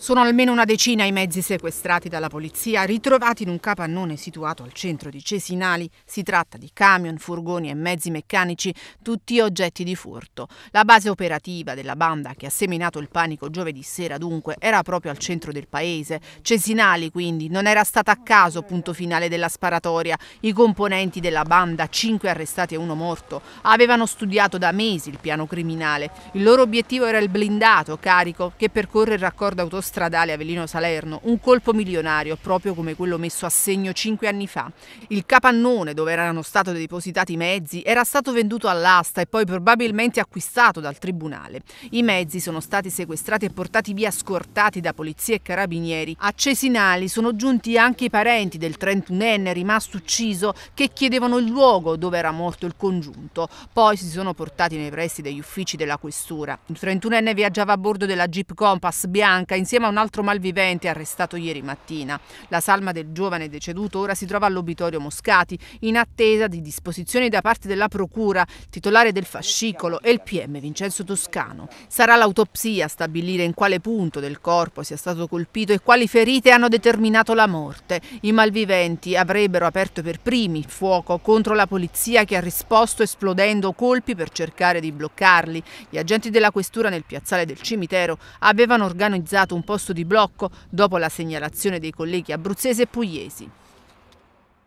Sono almeno una decina i mezzi sequestrati dalla polizia, ritrovati in un capannone situato al centro di Cesinali. Si tratta di camion, furgoni e mezzi meccanici, tutti oggetti di furto. La base operativa della banda che ha seminato il panico giovedì sera, dunque, era proprio al centro del paese. Cesinali, quindi, non era stata a caso punto finale della sparatoria. I componenti della banda, cinque arrestati e uno morto, avevano studiato da mesi il piano criminale. Il loro obiettivo era il blindato carico che percorre il raccordo autostradale stradale Avellino-Salerno, un colpo milionario proprio come quello messo a segno cinque anni fa. Il capannone dove erano stati depositati i mezzi era stato venduto all'asta e poi probabilmente acquistato dal tribunale. I mezzi sono stati sequestrati e portati via scortati da polizia e carabinieri. A Cesinali sono giunti anche i parenti del 31enne rimasto ucciso che chiedevano il luogo dove era morto il congiunto. Poi si sono portati nei pressi degli uffici della questura. Il 31enne viaggiava a bordo della Jeep Compass bianca insieme insieme a un altro malvivente arrestato ieri mattina. La salma del giovane deceduto ora si trova all'obitorio Moscati in attesa di disposizioni da parte della procura, titolare del fascicolo e il PM Vincenzo Toscano. Sarà l'autopsia a stabilire in quale punto del corpo sia stato colpito e quali ferite hanno determinato la morte. I malviventi avrebbero aperto per primi il fuoco contro la polizia che ha risposto esplodendo colpi per cercare di bloccarli. Gli agenti della questura nel piazzale del cimitero avevano organizzato un posto di blocco dopo la segnalazione dei colleghi abruzzesi e pugliesi.